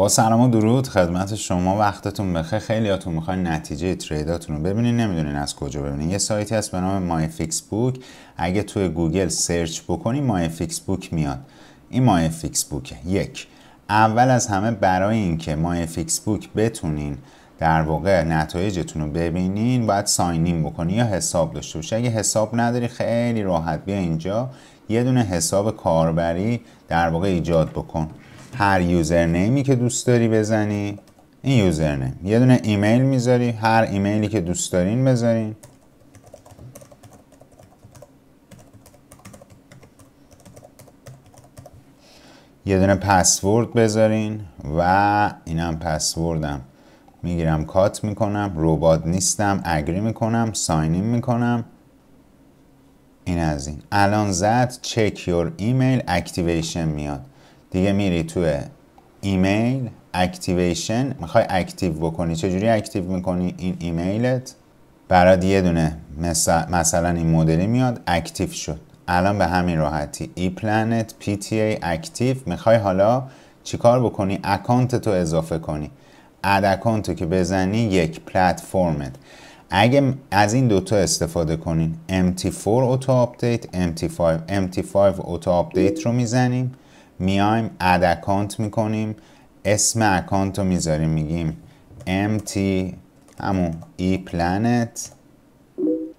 با سلام و درود خدمت شما وقتتون بخیر خیلیاتون میخواین نتیجه تریداتون رو ببینین نمیدونین از کجا ببینین یه سایتی هست به نام مای فیکس بوک اگه توی گوگل سرچ بکنی مای فیکس بوک میاد این مای فیکس بوکه یک اول از همه برای اینکه مای فیکس بوک بتونین در واقع نتایجتون رو ببینین باید ساینین بکنی یا حساب داشته باشی اگه حساب نداری خیلی راحت بیا اینجا یه دونه حساب کاربری در واقع ایجاد بکن هر یوزر نیمی که دوست داری بزنی این یوزر نیم یه دونه ایمیل میذاری هر ایمیلی که دوست دارین بذارین یه دونه پسورد بذارین و اینم پسوردم میگیرم کات میکنم روبات نیستم اگری میکنم ساینین میکنم این از این الان زد چک یور ایمیل اکتیویشن میاد دیگه میری تو ایمیل اکتیویشن میخوای اکتیو بکنی چجوری اکتیو میکنی این ایمیلت برات یه دونه مثلا این مدلی میاد اکتیو شد الان به همین راحتی ای پلنت پی تی ای اکتیو میخوای حالا چیکار بکنی اکانت تو اضافه کنی اد اکانت که بزنی یک پلتفرمت اگه از این دوتا استفاده کنین MT4 اوتو اپدیت MT5 MT5 اوتو اپدیت رو میزنیم میایم اد اکانت میکنیم اسم اکانت رو میذاریم میگیم MT همون ای e پلنت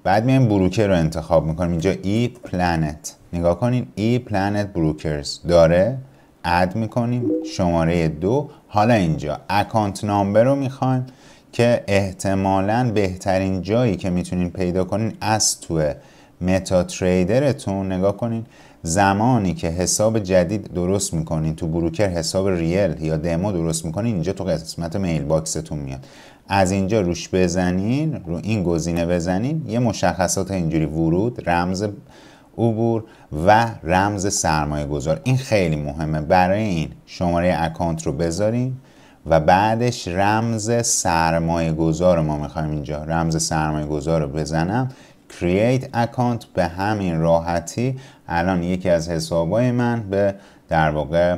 بعد میایم بروکر رو انتخاب میکنیم اینجا ای e پلنت نگاه کنین ای پلنت بروکرز داره اد میکنیم شماره دو حالا اینجا اکانت نامبر رو میخوایم که احتمالا بهترین جایی که میتونین پیدا کنین از توه متا تریدرتون نگاه کنین زمانی که حساب جدید درست میکنین تو بروکر حساب ریل یا دمو درست میکنین اینجا تو قسمت میل باکستون میاد از اینجا روش بزنین رو این گزینه بزنین یه مشخصات اینجوری ورود رمز عبور و رمز سرمایه گذار این خیلی مهمه برای این شماره اکانت رو بذارین و بعدش رمز سرمایه گذار ما میخوایم اینجا رمز سرمایه گذار رو بزنم create account به همین راحتی الان یکی از حسابای من به در واقع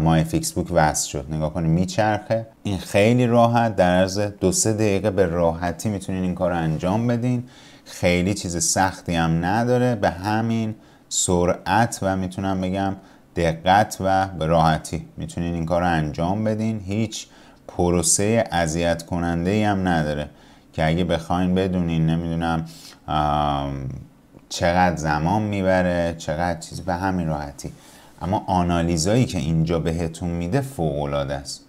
مای فیکس بوک وصل شد نگاه کنید میچرخه این خیلی راحت در عرض دو سه دقیقه به راحتی میتونین این کار رو انجام بدین خیلی چیز سختی هم نداره به همین سرعت و میتونم بگم دقت و به راحتی میتونین این کار رو انجام بدین هیچ پروسه اذیت کننده ای هم نداره که اگه بخواین بدونین نمیدونم چقدر زمان میبره چقدر چیز به همین راحتی اما آنالیزایی که اینجا بهتون میده العاده است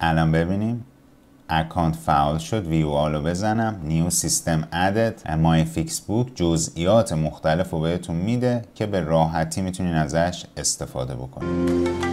الان ببینیم اکانت فعال شد ویو آلو بزنم نیو سیستم ادت مای فیکس بوک جزئیات مختلف رو بهتون میده که به راحتی میتونین ازش استفاده بکنید